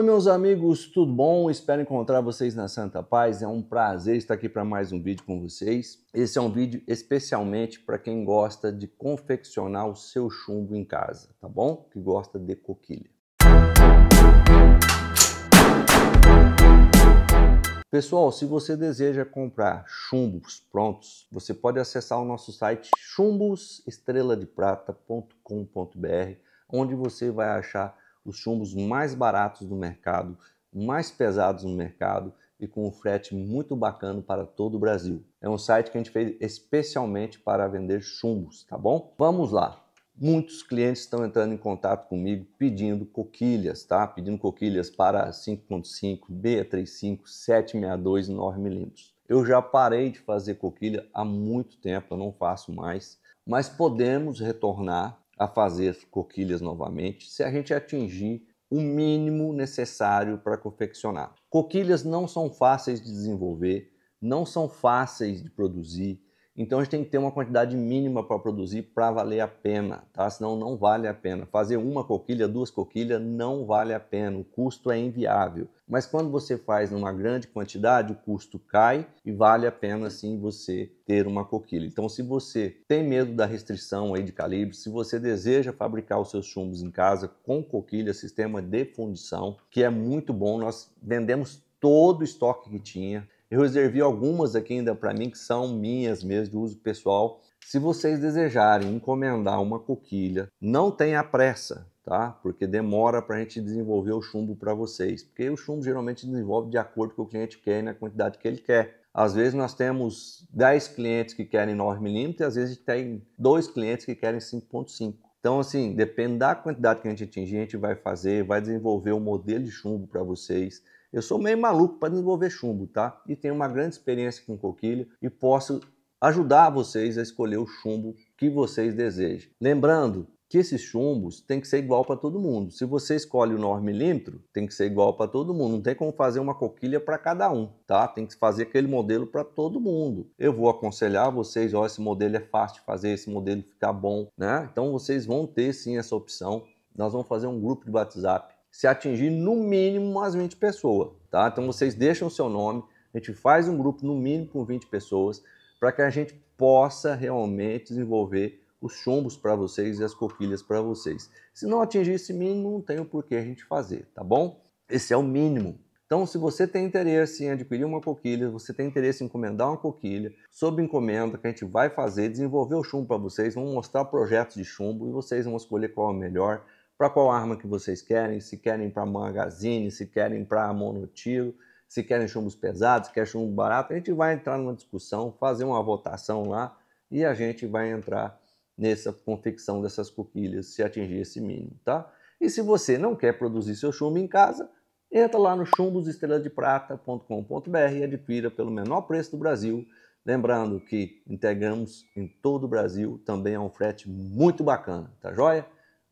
Oi, meus amigos, tudo bom? Espero encontrar vocês na Santa Paz. É um prazer estar aqui para mais um vídeo com vocês. Esse é um vídeo especialmente para quem gosta de confeccionar o seu chumbo em casa, tá bom? Que gosta de coquilha. Pessoal, se você deseja comprar chumbos prontos, você pode acessar o nosso site chumbosestreladeprata.com.br, onde você vai achar os chumbos mais baratos do mercado, mais pesados no mercado e com um frete muito bacana para todo o Brasil. É um site que a gente fez especialmente para vender chumbos, tá bom? Vamos lá. Muitos clientes estão entrando em contato comigo pedindo coquilhas, tá? Pedindo coquilhas para 5.5, 635, 762 9 milímetros. Eu já parei de fazer coquilha há muito tempo, eu não faço mais, mas podemos retornar a fazer coquilhas novamente se a gente atingir o mínimo necessário para confeccionar. Coquilhas não são fáceis de desenvolver, não são fáceis de produzir, então a gente tem que ter uma quantidade mínima para produzir para valer a pena, tá? Senão não vale a pena. Fazer uma coquilha, duas coquilhas não vale a pena, o custo é inviável. Mas quando você faz numa grande quantidade, o custo cai e vale a pena sim você ter uma coquilha. Então se você tem medo da restrição aí de calibre, se você deseja fabricar os seus chumbos em casa com coquilha, sistema de fundição, que é muito bom, nós vendemos todo o estoque que tinha. Eu reservei algumas aqui ainda para mim que são minhas mesmo de uso pessoal. Se vocês desejarem encomendar uma coquilha, não tenha pressa, tá? Porque demora para a gente desenvolver o chumbo para vocês. Porque o chumbo geralmente desenvolve de acordo com o cliente quer e na quantidade que ele quer. Às vezes nós temos 10 clientes que querem 9mm e às vezes tem dois clientes que querem 5.5. Então, assim, depende da quantidade que a gente atingir, a gente vai fazer, vai desenvolver o um modelo de chumbo para vocês. Eu sou meio maluco para desenvolver chumbo, tá? E tenho uma grande experiência com coquilha e posso ajudar vocês a escolher o chumbo que vocês desejam. Lembrando que esses chumbos tem que ser igual para todo mundo. Se você escolhe o 9 milímetro, tem que ser igual para todo mundo. Não tem como fazer uma coquilha para cada um, tá? Tem que fazer aquele modelo para todo mundo. Eu vou aconselhar vocês, ó, esse modelo é fácil de fazer, esse modelo ficar bom, né? Então vocês vão ter sim essa opção. Nós vamos fazer um grupo de WhatsApp se atingir no mínimo umas 20 pessoas, tá? Então vocês deixam o seu nome, a gente faz um grupo no mínimo com 20 pessoas para que a gente possa realmente desenvolver os chumbos para vocês e as coquilhas para vocês. Se não atingir esse mínimo, não tem o porquê a gente fazer, tá bom? Esse é o mínimo. Então, se você tem interesse em adquirir uma coquilha, você tem interesse em encomendar uma coquilha, sob encomenda, que a gente vai fazer, desenvolver o chumbo para vocês, vamos mostrar projetos de chumbo e vocês vão escolher qual é o melhor, para qual arma que vocês querem, se querem para magazine, se querem para monotiro, se querem chumbos pesados, se quer chumbo barato. A gente vai entrar numa discussão, fazer uma votação lá e a gente vai entrar nessa confecção dessas coquilhas se atingir esse mínimo, tá? E se você não quer produzir seu chumbo em casa, entra lá no chumbosestreladeprata.com.br e adquira pelo menor preço do Brasil. Lembrando que integramos em todo o Brasil, também é um frete muito bacana, tá joia?